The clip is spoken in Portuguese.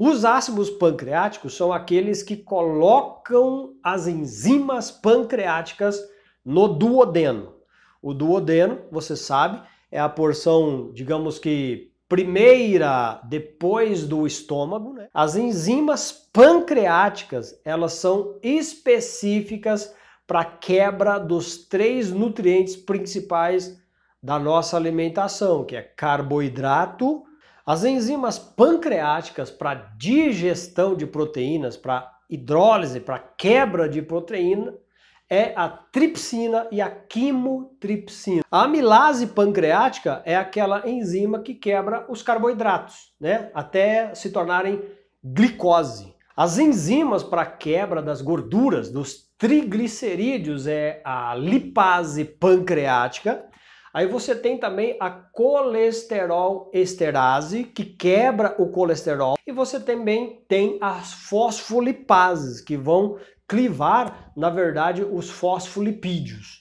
Os ácidos pancreáticos são aqueles que colocam as enzimas pancreáticas no duodeno. O duodeno, você sabe, é a porção, digamos que primeira depois do estômago, né? as enzimas pancreáticas elas são específicas para quebra dos três nutrientes principais da nossa alimentação, que é carboidrato, as enzimas pancreáticas para digestão de proteínas, para hidrólise, para quebra de proteína, é a tripsina e a quimotripsina. A amilase pancreática é aquela enzima que quebra os carboidratos, né? Até se tornarem glicose. As enzimas para quebra das gorduras, dos triglicerídeos, é a lipase pancreática Aí você tem também a colesterol esterase, que quebra o colesterol, e você também tem as fosfolipases, que vão clivar, na verdade, os fosfolipídios.